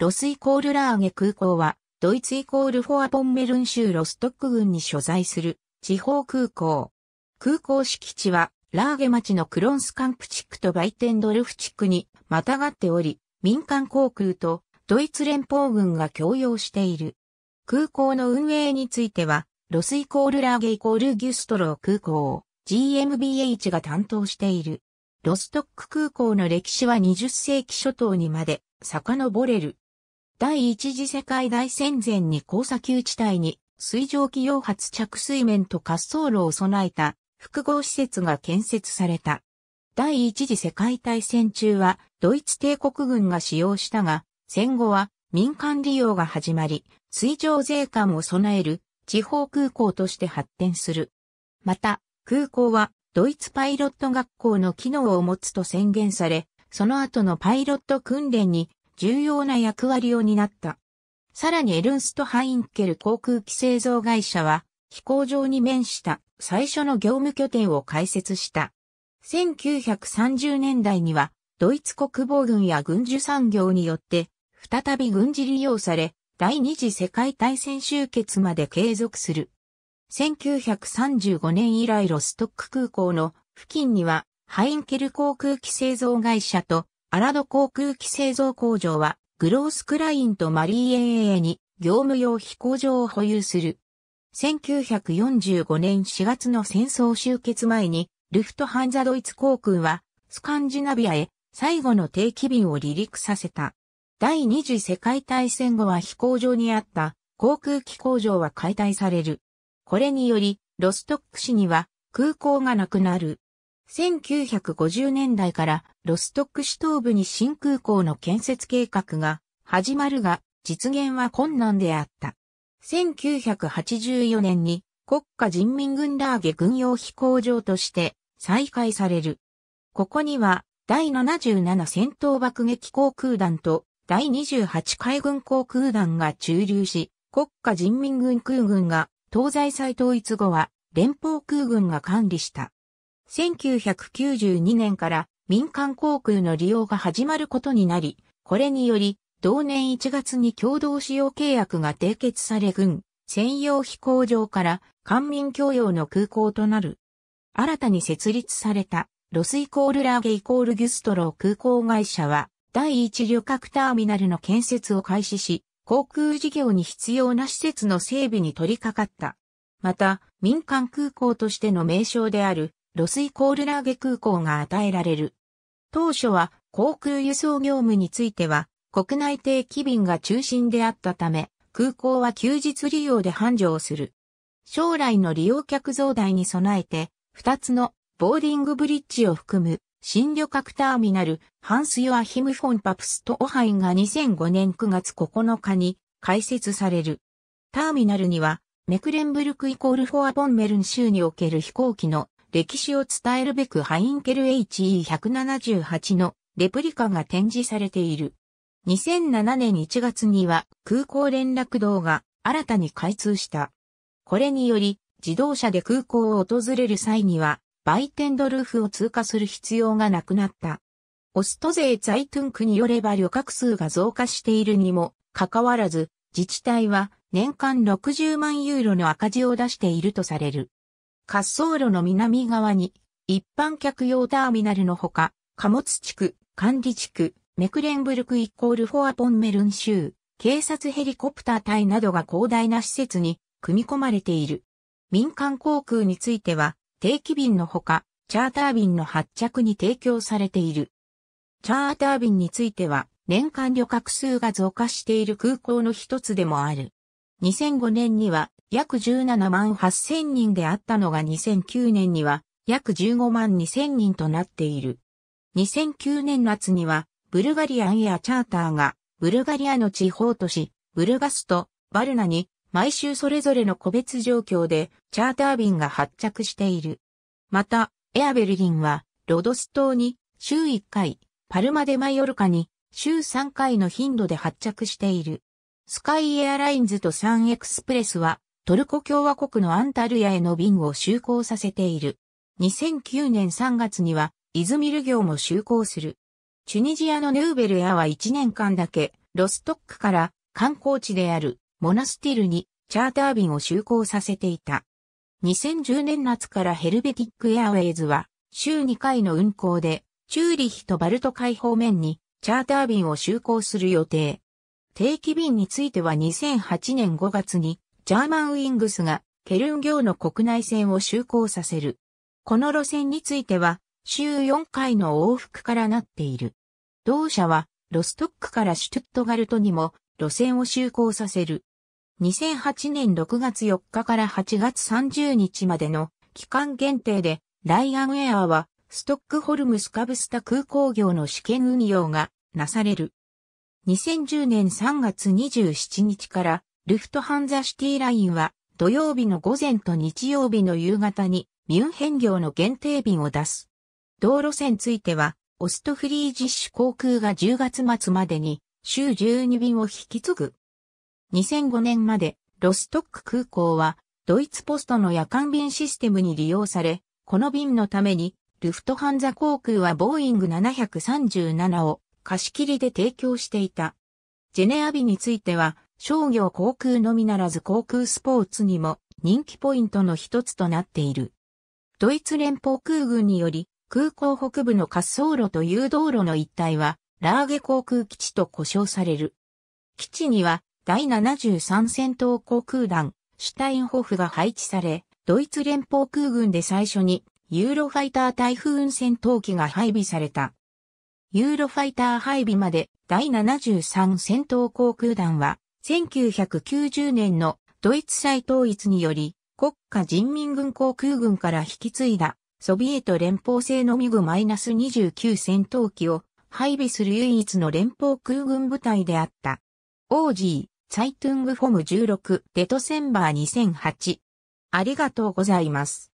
ロスイコールラーゲ空港は、ドイツイコールフォアポンメルン州ロストック郡に所在する地方空港。空港敷地は、ラーゲ町のクロンスカンプ地区とバイテンドルフ地区にまたがっており、民間航空とドイツ連邦軍が共用している。空港の運営については、ロスイコールラーゲイコールギュストロー空港を GMBH が担当している。ロストック空港の歴史は20世紀初頭にまで遡れる。第一次世界大戦前に交差丘地帯に水蒸気溶発着水面と滑走路を備えた複合施設が建設された。第一次世界大戦中はドイツ帝国軍が使用したが、戦後は民間利用が始まり、水上税関を備える地方空港として発展する。また、空港はドイツパイロット学校の機能を持つと宣言され、その後のパイロット訓練に重要な役割を担った。さらにエルンスト・ハインケル航空機製造会社は、飛行場に面した最初の業務拠点を開設した。1930年代には、ドイツ国防軍や軍需産業によって、再び軍事利用され、第二次世界大戦終結まで継続する。1935年以来ロストック空港の付近には、ハインケル航空機製造会社とアラド航空機製造工場は、グロースクラインとマリーエエーに業務用飛行場を保有する。1945年4月の戦争終結前に、ルフトハンザドイツ航空は、スカンジナビアへ最後の定期便を離陸させた。第二次世界大戦後は飛行場にあった航空機工場は解体される。これにより、ロストック市には空港がなくなる。1950年代からロストック市東部に新空港の建設計画が始まるが実現は困難であった。1984年に国家人民軍ラーゲ軍用飛行場として再開される。ここには第77戦闘爆撃航空団と第28海軍航空団が駐留し、国家人民軍空軍が東西再統一後は連邦空軍が管理した。1992年から民間航空の利用が始まることになり、これにより、同年1月に共同使用契約が締結され軍専用飛行場から官民共用の空港となる。新たに設立されたロスイコールラーゲイコールギュストロー空港会社は第一旅客ターミナルの建設を開始し、航空事業に必要な施設の整備に取り掛かった。また、民間空港としての名称であるロスイコールラーゲ空港が与えられる。当初は航空輸送業務については国内定期便が中心であったため、空港は休日利用で繁盛する。将来の利用客増大に備えて、2つのボーディングブリッジを含む新旅客ターミナル、ハンス・ヨアヒム・フォン・パプスとオハインが2005年9月9日に開設される。ターミナルには、メクレンブルクイコールフォア・ボンメルン州における飛行機の歴史を伝えるべくハインケル HE178 のレプリカが展示されている。2007年1月には空港連絡道が新たに開通した。これにより自動車で空港を訪れる際にはバイテンドルーフを通過する必要がなくなった。オスト税ーザイトゥンクによれば旅客数が増加しているにもかかわらず自治体は年間60万ユーロの赤字を出しているとされる。滑走路の南側に、一般客用ターミナルのほか、貨物地区、管理地区、メクレンブルクイコールフォアポンメルン州、警察ヘリコプター隊などが広大な施設に組み込まれている。民間航空については、定期便のほか、チャーター便の発着に提供されている。チャーター便については、年間旅客数が増加している空港の一つでもある。2005年には約17万8000人であったのが2009年には約15万2000人となっている。2009年夏にはブルガリアンエアチャーターがブルガリアの地方都市ブルガスとバルナに毎週それぞれの個別状況でチャーター便が発着している。また、エアベルリンはロドス島に週1回、パルマでマヨルカに週3回の頻度で発着している。スカイエアラインズとサンエクスプレスは、トルコ共和国のアンタルヤへの便を就航させている。2009年3月には、イズミル業も就航する。チュニジアのヌーベルエアは1年間だけ、ロストックから観光地であるモナスティルにチャーター便を就航させていた。2010年夏からヘルベティックエアウェイズは、週2回の運航で、チューリヒとバルト海方面にチャーター便を就航する予定。定期便については2008年5月にジャーマンウィングスがケルン業の国内線を就航させる。この路線については週4回の往復からなっている。同社はロストックからシュトゥットガルトにも路線を就航させる。2008年6月4日から8月30日までの期間限定でライアンウェアはストックホルムスカブスタ空港業の試験運用がなされる。2010年3月27日からルフトハンザシティラインは土曜日の午前と日曜日の夕方にミュンヘン業の限定便を出す。道路線ついてはオストフリージッシュ航空が10月末までに週12便を引き継ぐ。2005年までロストック空港はドイツポストの夜間便システムに利用され、この便のためにルフトハンザ航空はボーイング737を貸し切りで提供していた。ジェネアビについては、商業航空のみならず航空スポーツにも人気ポイントの一つとなっている。ドイツ連邦空軍により、空港北部の滑走路と誘導路の一帯は、ラーゲ航空基地と呼称される。基地には、第73戦闘航空団、シュタインホフが配置され、ドイツ連邦空軍で最初に、ユーロファイター台風運戦闘機が配備された。ユーロファイター配備まで第73戦闘航空団は、1990年のドイツ再統一により、国家人民軍航空軍から引き継いだ、ソビエト連邦製のミグ -29 戦闘機を配備する唯一の連邦空軍部隊であった。OG、サイトゥングフォム16、デトセンバー2008。ありがとうございます。